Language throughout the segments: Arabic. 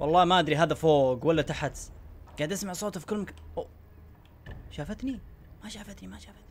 والله ما ادري هذا فوق ولا تحت قاعد اسمع صوته في كل مكان شافتني ما شافتني ما شافتني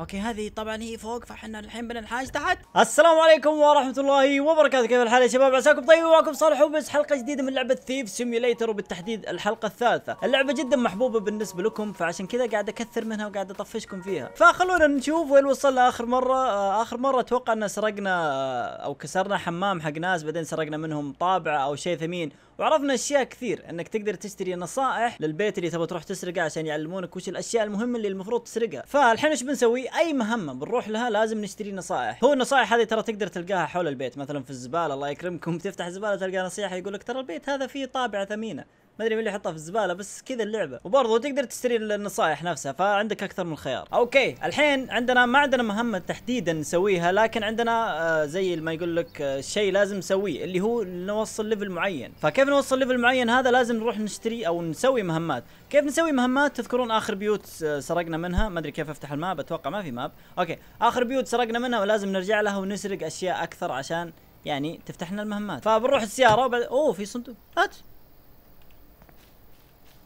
اوكي هذه طبعا هي فوق فاحنا الحين بننحاش تحت السلام عليكم ورحمه الله وبركاته كيف الحال يا شباب عساكم طيب معكم صالح وبس حلقه جديده من لعبه ثيف سيميليتر وبالتحديد الحلقه الثالثه اللعبه جدا محبوبه بالنسبه لكم فعشان كذا قاعد اكثر منها وقاعد اطفشكم فيها فخلونا نشوف وين وصلنا اخر مره آه، اخر مره اتوقع ان سرقنا آه، او كسرنا حمام حق ناس بعدين سرقنا منهم طابعه او شيء ثمين وعرفنا اشياء كثير انك تقدر تشتري نصائح للبيت اللي تبغى تروح تسرقه عشان يعلمونك وش الاشياء المهمه اللي المفروض تسرقها فالحين ايش بنسوي في اي مهمه بنروح لها لازم نشتري نصائح هو النصائح هذه ترى تقدر تلقاها حول البيت مثلا في الزباله الله يكرمكم تفتح زباله تلقى نصيحه يقول لك ترى البيت هذا فيه طابع ثمينه ما ادري مين اللي حطها في الزباله بس كذا اللعبه وبرضه تقدر تشتري النصائح نفسها فعندك اكثر من خيار اوكي الحين عندنا ما عندنا مهمه تحديدا نسويها لكن عندنا آه زي ما يقول لك آه شيء لازم نسويه اللي هو نوصل ليفل معين فكيف نوصل ليفل معين هذا لازم نروح نشتري او نسوي مهمات كيف نسوي مهمات تذكرون اخر بيوت آه، سرقنا منها ما ادري كيف افتح الماب اتوقع ما في ماب اوكي اخر بيوت سرقنا منها ولازم نرجع لها ونسرق اشياء اكثر عشان يعني تفتح لنا المهمات فبنروح السياره وبعد اوه في صندوق هات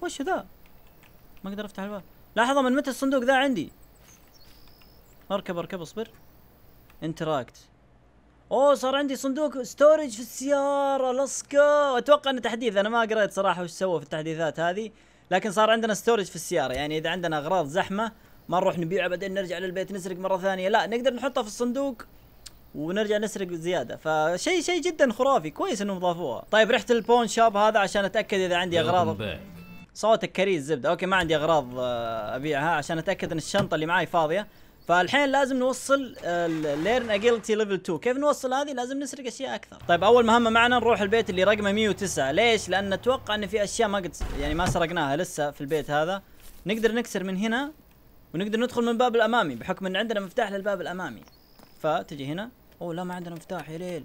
وش ذا ما اقدر افتح الباب لحظه من متى الصندوق ذا عندي اركب اركب اصبر انتراكت اوه صار عندي صندوق ستورج في السياره لسكا اتوقع انه تحديث انا ما قريت صراحه وش سووا في التحديثات هذه لكن صار عندنا ستورج في السياره يعني اذا عندنا اغراض زحمه ما نروح نبيعها بعدين نرجع للبيت نسرق مره ثانيه لا نقدر نحطها في الصندوق ونرجع نسرق زياده فشيء شيء جدا خرافي كويس انهم ضافوها طيب رحت البون شوب هذا عشان اتاكد اذا عندي اغراض صوتك كريه زبده اوكي ما عندي اغراض آه، ابيعها عشان اتاكد ان الشنطه اللي معي فاضيه فالحين لازم نوصل الليرن اجيلتي ليفل 2 كيف نوصل هذه لازم نسرق اشياء اكثر طيب اول مهمه معنا نروح البيت اللي رقمه 109 ليش لان اتوقع ان في اشياء ما قد يعني ما سرقناها لسه في البيت هذا نقدر نكسر من هنا ونقدر ندخل من الباب الامامي بحكم ان عندنا مفتاح للباب الامامي فتجي هنا اوه لا ما عندنا مفتاح يا ليل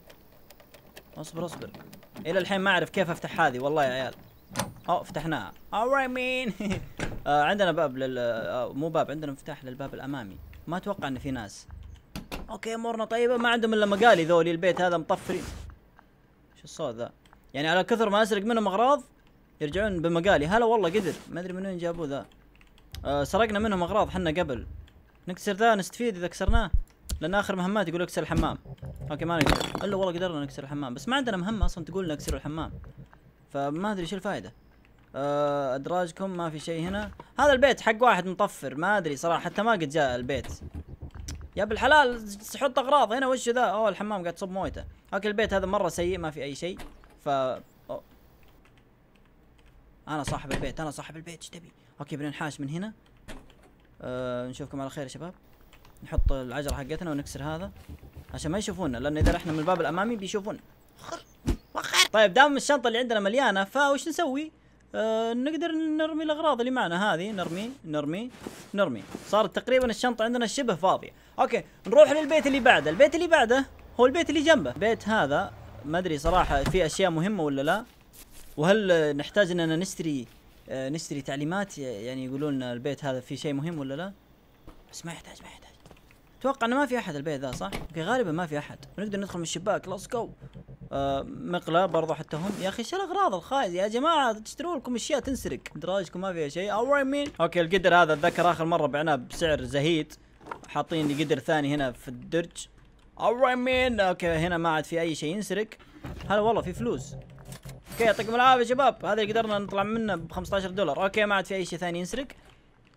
اصبر اصبر الى الحين ما اعرف كيف افتح هذه والله يا عيال اوه فتحناها alright مين آه عندنا باب لل آه مو باب عندنا مفتاح للباب الامامي ما اتوقع ان في ناس اوكي امورنا طيبه ما عندهم الا مقالي ذولي البيت هذا مطفرين شو الصوت ذا يعني على كثر ما اسرق منهم اغراض يرجعون بمقالي هلا والله قدر ما ادري من وين جابوه ذا آه سرقنا منهم اغراض حنا قبل نكسر ذا نستفيد اذا كسرناه لان اخر مهمات يقول اكسر الحمام اوكي ما نقدر الا والله قدرنا نكسر الحمام بس ما عندنا مهمه اصلا تقول نكسر الحمام فما ادري شو الفائده آه، ادراجكم ما في شيء هنا هذا البيت حق واحد مطفر ما ادري صراحه حتى ما قد جاء البيت يا بالحلال تحط اغراض هنا وش ذا اوه الحمام قاعد تصب مويته اوكي البيت هذا مره سيء ما في اي شيء ف أوه. انا صاحب البيت انا صاحب البيت ايش تبي اوكي بننحاش من هنا أه نشوفكم على خير يا شباب نحط العجله حقتنا ونكسر هذا عشان ما يشوفونا لان اذا رحنا من الباب الامامي بيشوفونا طيب دام الشنطه اللي عندنا مليانه وش نسوي آه، نقدر نرمي الاغراض اللي معنا هذه نرمي نرمي نرمي صارت تقريبا الشنطه عندنا شبه فاضيه اوكي نروح للبيت اللي بعده البيت اللي بعده هو البيت اللي جنبه البيت هذا ما ادري صراحه في اشياء مهمه ولا لا وهل نحتاج اننا نشتري آه، نشتري تعليمات يعني يقولون لنا البيت هذا فيه شيء مهم ولا لا بس ما يحتاج ما يحتاج اتوقع انه ما في احد البيت ذا صح اوكي غالبا ما في احد ونقدر ندخل من الشباك ليتس جو آه، مقله برضو حتى هم يا اخي ايش الاغراض الخايس يا جماعه تشتروا لكم اشياء تنسرق دراجكم ما فيها شيء او مين اوكي القدر هذا اتذكر اخر مره بعناه بسعر زهيد حاطين لي قدر ثاني هنا في الدرج او مين اوكي هنا ما عاد في اي شيء ينسرق هلا والله في فلوس اوكي يعطيكم العافيه يا شباب هذا اللي قدرنا نطلع منه ب 15 دولار اوكي ما عاد في اي شيء ثاني ينسرق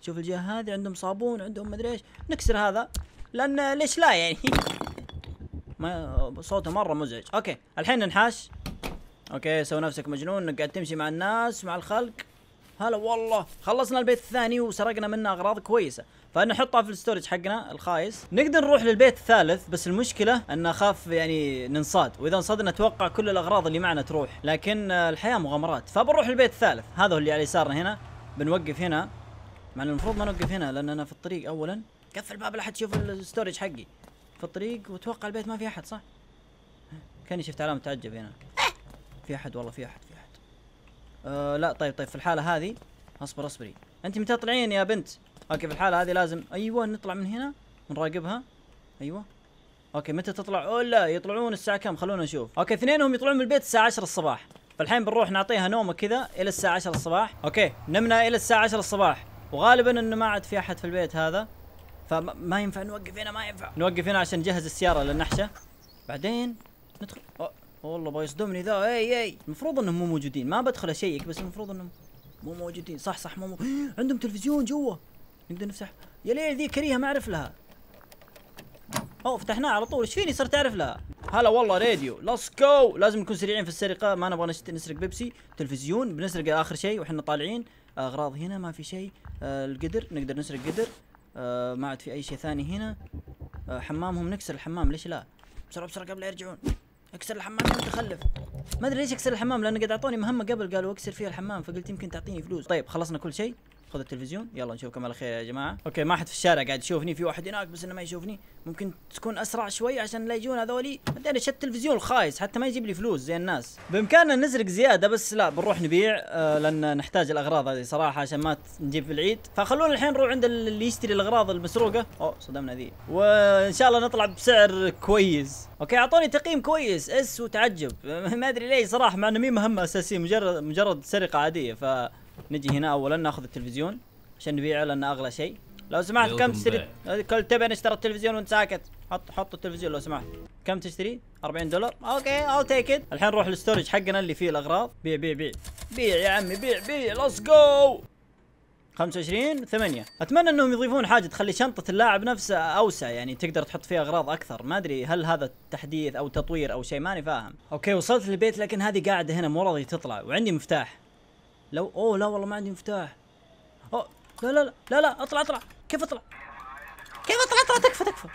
شوف الجهه هذه عندهم صابون عندهم مدري ايش نكسر هذا لان ليش لا يعني ما صوته مره مزعج اوكي الحين ننحاش اوكي سوي نفسك مجنون انك قاعد تمشي مع الناس مع الخلق هلا والله خلصنا البيت الثاني وسرقنا منه اغراض كويسه فنحطها في الستورج حقنا الخايس نقدر نروح للبيت الثالث بس المشكله ان اخاف يعني ننصاد واذا انصدنا اتوقع كل الاغراض اللي معنا تروح لكن الحياه مغامرات فبنروح للبيت الثالث هذا هو اللي على يسارنا هنا بنوقف هنا مع المفروض ما نوقف هنا لاننا في الطريق اولا قفل الباب لا حد يشوف الستورج حقي في الطريق واتوقع البيت ما في احد صح؟ كاني شفت علامه تعجب هناك في احد والله في احد في احد أه لا طيب طيب في الحاله هذه اصبر اصبري انت متى تطلعين يا بنت اوكي في الحاله هذه لازم ايوه نطلع من هنا نراقبها ايوه اوكي متى تطلع أو لا يطلعون الساعه كم خلونا نشوف اوكي اثنينهم يطلعون من البيت الساعه 10 الصباح فالحين بنروح نعطيها نومه كذا الى الساعه 10 الصباح اوكي نمنا الى الساعه 10 الصباح وغالبا انه ما عاد في احد في البيت هذا فما ينفع نوقف هنا ما ينفع نوقف هنا عشان نجهز السياره للنحشه بعدين ندخل أوه. والله بيصدمني ذا اي اي المفروض انهم مو موجودين ما بدخل اشيك بس المفروض انهم مو موجودين صح صح مو, مو... عندهم تلفزيون جوا نقدر نفتح يا ليل ذي كريهه ما اعرف لها اوه فتحناه على طول ايش فيني صرت اعرف لها هلا والله راديو ليتس جو لازم نكون سريعين في السرقه ما نبغى نسرق بيبسي تلفزيون بنسرق اخر شيء واحنا طالعين اغراض هنا ما في شيء آه، القدر نقدر نسرق قدر آه، ما عاد في اي شيء ثاني هنا آه، حمامهم نكسر الحمام ليش لا بسرعه بسرعه قبل لا يرجعون اكسر الحمام يا متخلف ما ادري ليش اكسر الحمام لان قد اعطوني مهمه قبل قالوا اكسر فيها الحمام فقلت يمكن تعطيني فلوس طيب خلصنا كل شيء خذ التلفزيون يلا نشوفكم على خير يا جماعه اوكي ما حد في الشارع قاعد يشوفني في واحد هناك بس انه ما يشوفني ممكن تكون اسرع شوي عشان لا يجون هذولي بعدين شت التلفزيون الخايس حتى ما يجيب لي فلوس زي الناس بامكاننا نزرق زياده بس لا بنروح نبيع آه لان نحتاج الاغراض هذه صراحه عشان ما نجيب في العيد فخلونا الحين نروح عند اللي يشتري الاغراض المسروقه اوه صدمنا ذي وان شاء الله نطلع بسعر كويس اوكي اعطوني تقييم كويس اس وتعجب ما ادري ليه صراحه مع انه مي مهمه اساسيه مجرد مجرد سرقه عاديه فنجي هنا اولا ناخذ التلفزيون عشان نبيعه لانه اغلى شيء لو سمحت كم تشتري كل تبي نشتري اشترى التلفزيون وانت ساكت حط حط التلفزيون لو سمحت كم تشتري 40 دولار اوكي اول تيك ات الحين نروح للستورج حقنا اللي فيه الاغراض بيع بيع بيع بيع يا عمي بيع بيع ليتس جو 25 8 اتمنى انهم يضيفون حاجه تخلي شنطه اللاعب نفسه اوسع يعني تقدر تحط فيها اغراض اكثر ما ادري هل هذا تحديث او تطوير او شيء ماني فاهم اوكي وصلت للبيت لكن هذه قاعده هنا مو راضيه تطلع وعندي مفتاح لو اوه لا والله ما عندي مفتاح اوه لا لا لا لا لا اطلع اطلع كيف اطلع كيف اطلع اطلع تكفى تكفى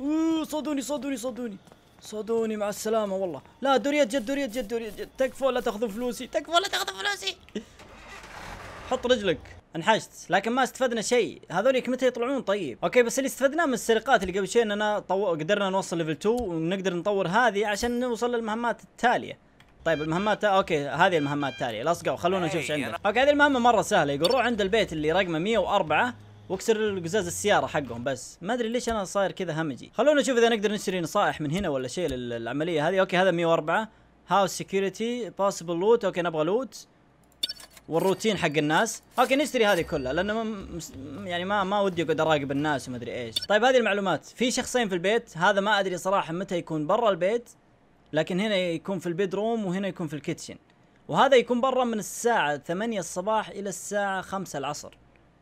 اوه صادوني صادوني صادوني صادوني مع السلامه والله لا دورية جد دورية جد دورية جد تكفى لا تاخذوا فلوسي تكفى لا تاخذوا فلوسي حط رجلك انحشت لكن ما استفدنا شيء هذوليك متى يطلعون طيب اوكي بس اللي استفدناه من السرقات اللي قبل شوي اننا طو... قدرنا نوصل ليفل 2 ونقدر نطور هذه عشان نوصل للمهمات التاليه طيب المهمات اوكي هذه المهمات التاليه لصقوا خلونا نشوف ايش إيه، عندنا اوكي هذه المهمه مره سهله يقول روح عند البيت اللي رقمه 104 واكسر قزاز السياره حقهم بس ما ادري ليش انا صاير كذا همجي خلونا نشوف اذا نقدر نشتري نصائح من هنا ولا شيء للعمليه هذه اوكي هذا 104 هاوس سكيورتي بوسيبل لوت اوكي نبغى لوت والروتين حق الناس اوكي نشتري هذه كلها لانه يعني ما ما ودي اقعد اراقب الناس وما ادري ايش طيب هذه المعلومات في شخصين في البيت هذا ما ادري صراحه متى يكون برا البيت لكن هنا يكون في البيدروم وهنا يكون في الكيتشن وهذا يكون برا من الساعة 8 الصباح إلى الساعة 5 العصر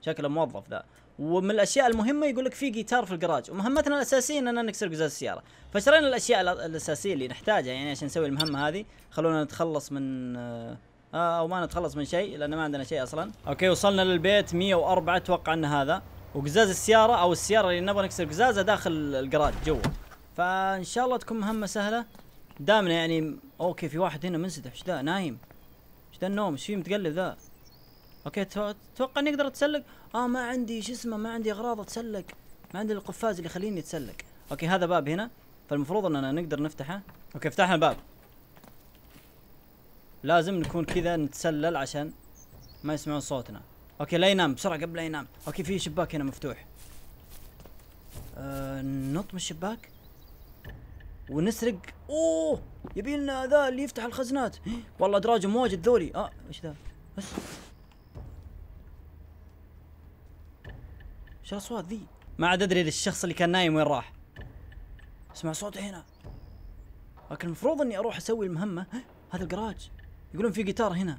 شكله موظف ذا ومن الأشياء المهمة يقول لك في جيتار في الجراج ومهمتنا الأساسية أننا نكسر قزاز السيارة فشرينا الأشياء الأساسية اللي نحتاجها يعني عشان نسوي المهمة هذه خلونا نتخلص من آه آه، او ما نتخلص من شيء لان ما عندنا شيء اصلا اوكي وصلنا للبيت 104 اتوقع ان هذا وقزاز السياره او السياره اللي نبغى نكسر قزازها داخل الجراج جوا فان شاء الله تكون مهمه سهله دامنا يعني اوكي في واحد هنا منسدح ايش ذا نايم ايش ذا النوم ايش في متقلب ذا اوكي تتوقع اني اقدر اتسلق اه ما عندي شو اسمه ما عندي اغراض اتسلق ما عندي القفاز اللي يخليني اتسلق اوكي هذا باب هنا فالمفروض اننا نقدر نفتحه اوكي فتحنا الباب لازم نكون كذا نتسلل عشان ما يسمعون صوتنا اوكي لا ينام بسرعه قبل لا ينام اوكي في شباك هنا مفتوح آه نط من الشباك ونسرق اوه يبي لنا ذا اللي يفتح الخزنات والله ادراجهم واجد ذولي اه ايش ذا بس ايش الاصوات ذي ما عاد ادري الشخص اللي كان نايم وين راح اسمع صوته هنا لكن المفروض اني اروح اسوي المهمه هذا الجراج يقولون في جيتار هنا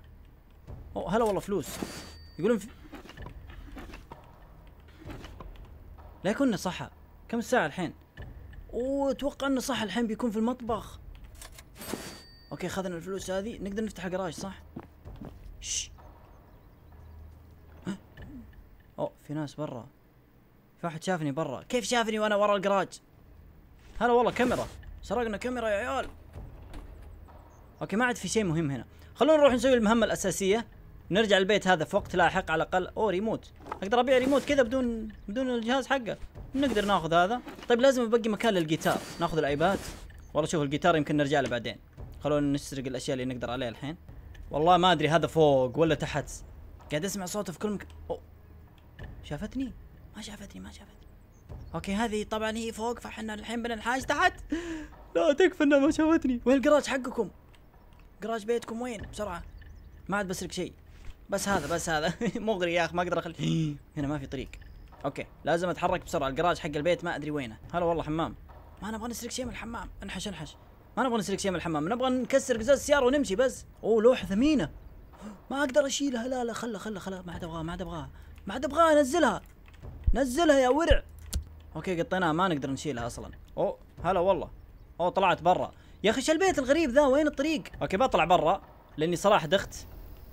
اوه هلا والله فلوس يقولون في لا يكون صحة كم الساعة الحين واتوقع انه صح الحين بيكون في المطبخ اوكي اخذنا الفلوس هذه نقدر نفتح الجراج صح شش اوه في ناس برا في واحد شافني برا كيف شافني وانا ورا الجراج هلا والله كاميرا سرقنا كاميرا يا عيال اوكي ما عاد في شيء مهم هنا خلونا نروح نسوي المهمه الاساسيه نرجع البيت هذا في وقت لاحق على الاقل او ريموت اقدر ابيع ريموت كذا بدون بدون الجهاز حقه نقدر ناخذ هذا طيب لازم ابقي مكان للجيتار ناخذ الايباد والله شوف الجيتار يمكن نرجع له بعدين خلونا نسرق الاشياء اللي نقدر عليها الحين والله ما ادري هذا فوق ولا تحت قاعد اسمع صوته في كل مكان شافتني ما شافتني ما شافتني اوكي هذه طبعا هي فوق فاحنا الحين بنلحاج تحت لا تكفى انها ما شافتني وين الجراج حقكم جراج بيتكم وين بسرعه ما عاد بسرق شيء بس هذا بس هذا مغري يا اخي ما اقدر اخلي هنا ما في طريق اوكي لازم اتحرك بسرعه الجراج حق البيت ما ادري وينه هلا والله حمام ما نبغى نسرق شيء من الحمام انحش انحش ما نبغى نسرق شيء من الحمام نبغى نكسر قزاز السياره ونمشي بس اوه لوحه ثمينه ما اقدر اشيلها لا لا خله خله خله ما عاد ابغاها ما عاد ابغاها ما عاد ابغاها نزلها نزلها يا ورع اوكي قطيناها ما نقدر نشيلها اصلا اوه هلا والله اوه طلعت برا يا اخي البيت الغريب ذا وين الطريق اوكي بطلع برا لاني صراحه دخت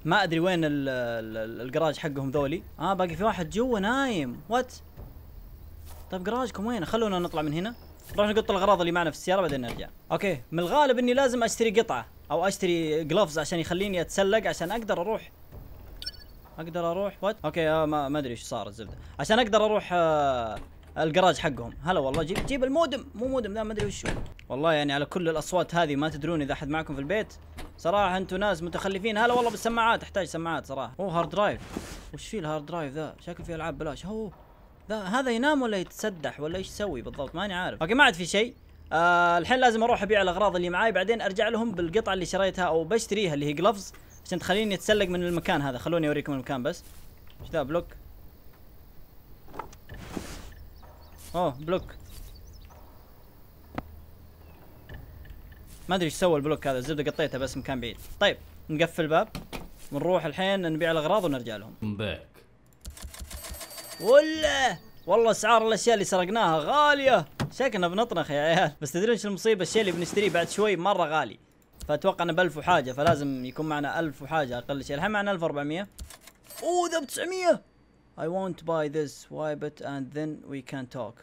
ما ادري وين الجراج حقهم ذولي اه باقي في واحد جوا نايم وات طيب جراجكم وين خلونا نطلع من هنا نروح نقط الاغراض اللي معنا في السياره بعدين نرجع اوكي من الغالب اني لازم اشتري قطعه او اشتري جلوفز عشان يخليني اتسلق عشان اقدر اروح اقدر اروح وات اوكي آه ما ما ادري ايش صار الزبده عشان اقدر اروح آه الجراج حقهم هلا والله جيب جيب المودم مو مودم ذا ما ادري وش والله يعني على كل الاصوات هذه ما تدرون اذا احد معكم في البيت صراحه انتم ناس متخلفين هلا والله بالسماعات احتاج سماعات صراحه اوه هارد درايف وش فيه الهارد درايف ذا شكل فيه العاب بلاش هو ذا هذا ينام ولا يتسدح ولا ايش يسوي بالضبط ماني عارف اوكي ما عاد في شيء آه الحين لازم اروح ابيع الاغراض اللي معاي بعدين ارجع لهم بالقطعه اللي شريتها او بشتريها اللي هي جلفز عشان تخليني اتسلق من المكان هذا خلوني اوريكم المكان بس ايش ذا بلوك اوه بلوك ما ادري ايش سوى البلوك هذا الزبده قطيته بس مكان بعيد طيب نقفل الباب ونروح الحين نبيع الاغراض ونرجع لهم باك ولا والله اسعار الاشياء اللي سرقناها غاليه شكلنا بنطنخ يا عيال بس تدرون ايش المصيبه الشيء اللي بنشتريه بعد شوي مره غالي فاتوقع انه ب 1000 وحاجه فلازم يكون معنا 1000 وحاجه اقل شيء الحين معنا 1400 اوه ذا ب 900 I won't buy this wipe it and then we can talk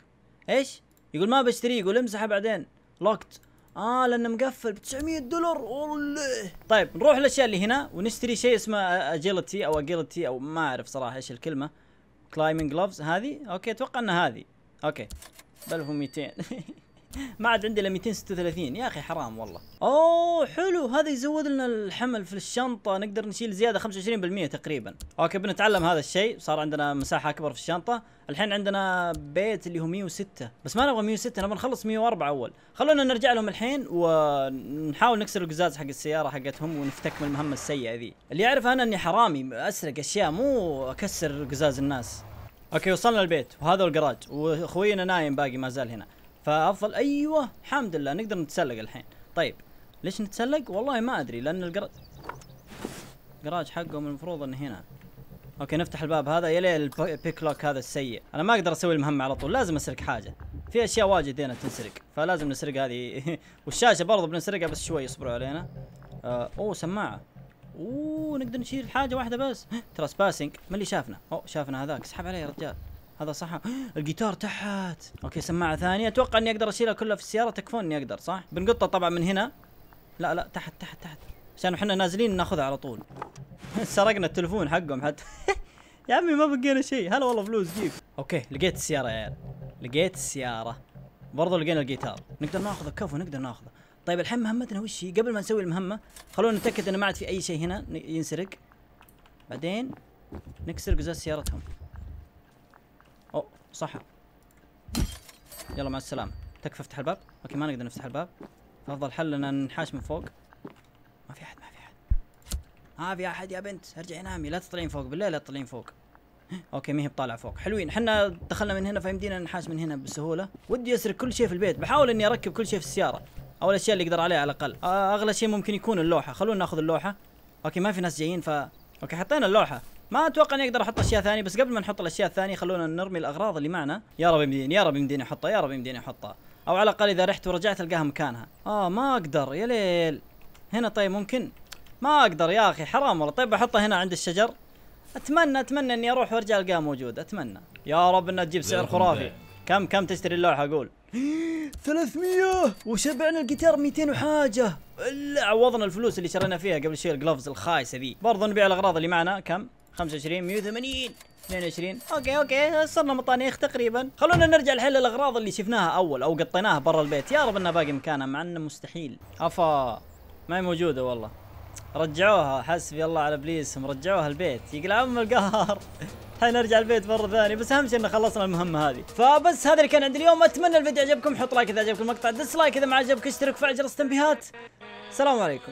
ايش؟ يقول ما بشتريه يقول امسحه بعدين لوكت اه لانه مقفل ب 900 دولار والله طيب نروح للاشياء اللي هنا ونشتري شيء اسمه اجيلتي او اجيلتي او ما اعرف صراحه ايش الكلمه كلايمنج جلوفز هذه اوكي اتوقع انها هذه اوكي ب 1200 ما عاد عندي الا 236 يا اخي حرام والله اوه حلو هذا يزود لنا الحمل في الشنطه نقدر نشيل زياده 25% تقريبا اوكي بنتعلم هذا الشيء صار عندنا مساحه اكبر في الشنطه الحين عندنا بيت اللي هو 106 بس ما نبغى 106 نبغى نخلص 104 اول خلونا نرجع لهم الحين ونحاول نكسر القزاز حق السياره حقتهم ونفتك من المهمه السيئه ذي اللي يعرف انا اني حرامي اسرق اشياء مو اكسر قزاز الناس اوكي وصلنا البيت وهذا الجراج واخوينا نايم باقي ما زال هنا فافضل ايوه الحمد لله نقدر نتسلق الحين طيب ليش نتسلق والله ما ادري لان الجراج حقه حقهم المفروض انه هنا اوكي نفتح الباب هذا يا ليل البيك لوك هذا السيء انا ما اقدر اسوي المهمه على طول لازم اسرق حاجه في اشياء واجد هنا تنسرق فلازم نسرق هذه والشاشه برضه بنسرقها بس شوي اصبروا علينا آه اوه سماعه اوه نقدر نشيل حاجه واحده بس ترى سباسنج من اللي شافنا اوه شافنا هذاك اسحب عليه يا رجال هذا صح الجيتار تحت اوكي سماعه ثانيه اتوقع اني اقدر اشيلها كلها في السياره تكفون اني اقدر صح بنقطها طبعا من هنا لا لا تحت تحت تحت عشان احنا نازلين ناخذها على طول سرقنا التلفون حقهم حتى يا عمي ما بقينا شيء هلا والله فلوس جيب اوكي لقيت السياره يا عيال لقيت السياره برضه لقينا الجيتار نقدر ناخذه كفو نقدر ناخذه طيب الحين مهمتنا وش هي قبل ما نسوي المهمه خلونا نتاكد انه ما عاد في اي شيء هنا ينسرق بعدين نكسر قزاز سيارتهم صح يلا مع السلامة تكفى افتح الباب اوكي ما نقدر نفتح الباب افضل حل ان نحاش من فوق ما في احد ما في احد ما في احد يا بنت ارجعي نامي لا تطلعين فوق بالليل لا تطلعين فوق اوكي ما هي بطالعه فوق حلوين احنا دخلنا من هنا فيمدينا نحاش من هنا بسهوله ودي اسرق كل شيء في البيت بحاول اني اركب كل شيء في السياره او الاشياء اللي اقدر عليها على الاقل آه، اغلى شيء ممكن يكون اللوحه خلونا ناخذ اللوحه اوكي ما في ناس جايين ف اوكي حطينا اللوحه ما اتوقع اني اقدر احط اشياء ثانيه بس قبل ما نحط الاشياء الثانيه خلونا نرمي الاغراض اللي معنا يا رب يمديني يا رب يمديني احطها يا رب يمديني احطها او على الاقل اذا رحت ورجعت القاها مكانها اه ما اقدر يا ليل هنا طيب ممكن ما اقدر يا اخي حرام والله طيب بحطها هنا عند الشجر اتمنى اتمنى اني اروح وارجع القاها موجود اتمنى يا رب انها تجيب سعر خرافي كم كم تشتري اللوحه اقول 300 وشبعنا الجيتار 200 وحاجه الا عوضنا الفلوس اللي شرينا فيها قبل شوي الجلوفز الخايسه ذي برضه نبيع الاغراض اللي معنا كم 25 180 22 اوكي اوكي صرنا مطانيخ تقريبا خلونا نرجع الحين للاغراض اللي شفناها اول او قطيناها برا البيت يا رب انها باقي مكانها مع انه مستحيل افا ما هي موجوده والله رجعوها حسبي الله على ابليسهم رجعوها البيت يقلع ام القهر حنرجع البيت مره ثانيه بس اهم شيء انه خلصنا المهمه هذه فبس هذا اللي كان عندي اليوم اتمنى الفيديو عجبكم حط لايك اذا عجبكم المقطع دس لايك اذا ما عجبك اشترك وفعل جرس التنبيهات السلام عليكم